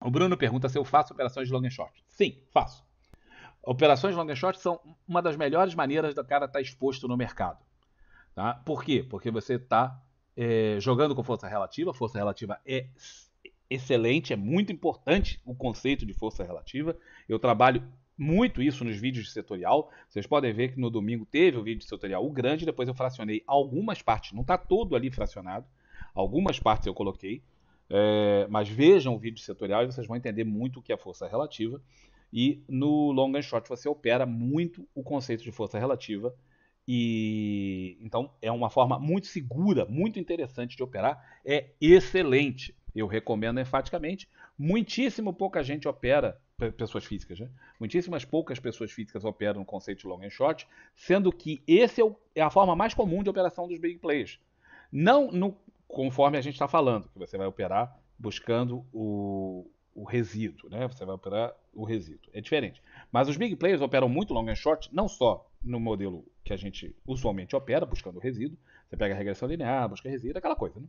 O Bruno pergunta se eu faço operações de long and short. Sim, faço. Operações de long and short são uma das melhores maneiras do cara estar tá exposto no mercado. Tá? Por quê? Porque você está é, jogando com força relativa. Força relativa é excelente, é muito importante o conceito de força relativa. Eu trabalho muito isso nos vídeos de setorial. Vocês podem ver que no domingo teve o vídeo de setorial o grande, depois eu fracionei algumas partes, não está todo ali fracionado, algumas partes eu coloquei. É, mas vejam o vídeo setorial e vocês vão entender muito o que é força relativa. E no long and short você opera muito o conceito de força relativa. E então é uma forma muito segura, muito interessante de operar. É excelente. Eu recomendo enfaticamente. Muitíssimo pouca gente opera, pessoas físicas, né? Muitíssimas poucas pessoas físicas operam o conceito de long and short, sendo que esse é, o, é a forma mais comum de operação dos big players. Não no, conforme a gente está falando, que você vai operar buscando o, o resíduo, né? Você vai operar o resíduo. É diferente. Mas os big players operam muito long and short, não só no modelo que a gente usualmente opera, buscando o resíduo. Você pega a regressão linear, busca resíduo, aquela coisa, né?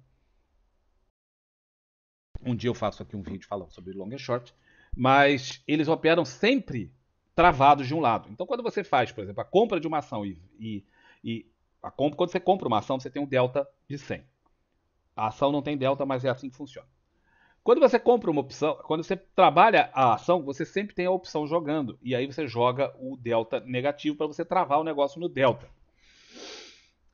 Um dia eu faço aqui um vídeo falando sobre long and short, mas eles operam sempre travados de um lado. Então, quando você faz, por exemplo, a compra de uma ação e, e, e a compra, quando você compra uma ação, você tem um delta de 100. A ação não tem delta, mas é assim que funciona. Quando você compra uma opção, quando você trabalha a ação, você sempre tem a opção jogando. E aí você joga o delta negativo para você travar o negócio no delta.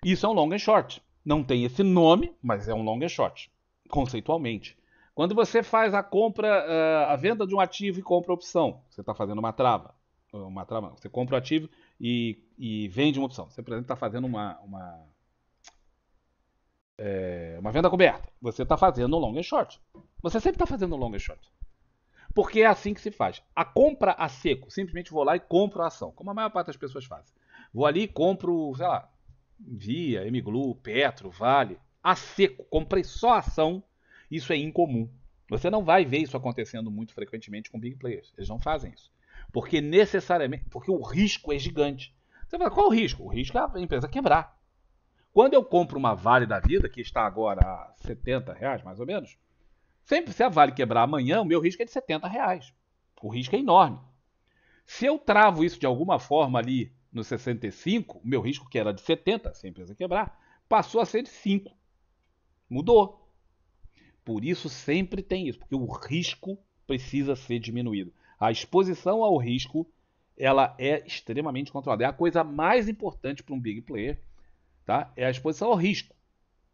Isso é um long and short. Não tem esse nome, mas é um long and short, conceitualmente. Quando você faz a compra, eh, a venda de um ativo e compra opção, você está fazendo uma trava. Uma trava, você compra o ativo e, e vende uma opção. Você, por exemplo, está fazendo uma, uma é, uma venda coberta, você está fazendo long and short. Você sempre está fazendo long and short. Porque é assim que se faz. A compra a seco, simplesmente vou lá e compro a ação, como a maior parte das pessoas faz. Vou ali e compro, sei lá, Via, Mglu, Petro, Vale, a seco, comprei só ação. Isso é incomum. Você não vai ver isso acontecendo muito frequentemente com big players. Eles não fazem isso. Porque necessariamente, porque o risco é gigante. Você fala, qual o risco? O risco é a empresa quebrar. Quando eu compro uma Vale da Vida, que está agora a 70 reais, mais ou menos, sempre se a Vale quebrar amanhã, o meu risco é de 70 reais. O risco é enorme. Se eu travo isso de alguma forma ali no 65, o meu risco que era de 70, se a empresa quebrar, passou a ser de 5. Mudou. Por isso sempre tem isso, porque o risco precisa ser diminuído. A exposição ao risco ela é extremamente controlada. É a coisa mais importante para um big player tá? é a exposição ao risco.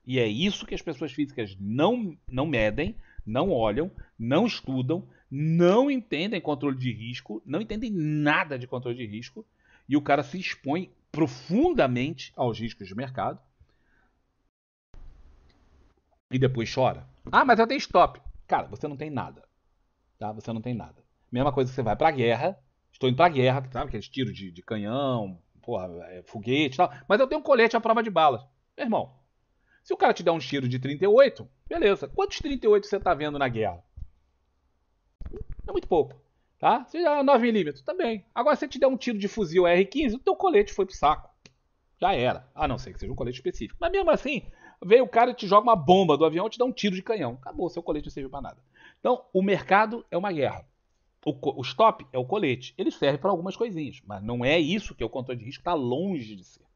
E é isso que as pessoas físicas não, não medem, não olham, não estudam, não entendem controle de risco, não entendem nada de controle de risco, e o cara se expõe profundamente aos riscos de mercado e depois chora. Ah, mas eu tenho stop. Cara, você não tem nada. Tá? Você não tem nada. Mesma coisa que você vai para a guerra, estou indo para a guerra, sabe? Aqueles tiros de, de canhão, porra, é, foguete e tal, mas eu tenho um colete à prova de balas. Meu irmão, se o cara te der um tiro de 38, beleza. Quantos 38 você tá vendo na guerra? É muito pouco, tá? Se é 9mm, também. Tá Agora, se te der um tiro de fuzil R15, o teu colete foi pro saco. Já era. A não ser que seja um colete específico. Mas mesmo assim, veio o cara e te joga uma bomba do avião e te dá um tiro de canhão. Acabou, seu colete não serviu para nada. Então, o mercado é uma guerra. O, o stop é o colete. Ele serve para algumas coisinhas, mas não é isso que é o controle de risco está longe de ser.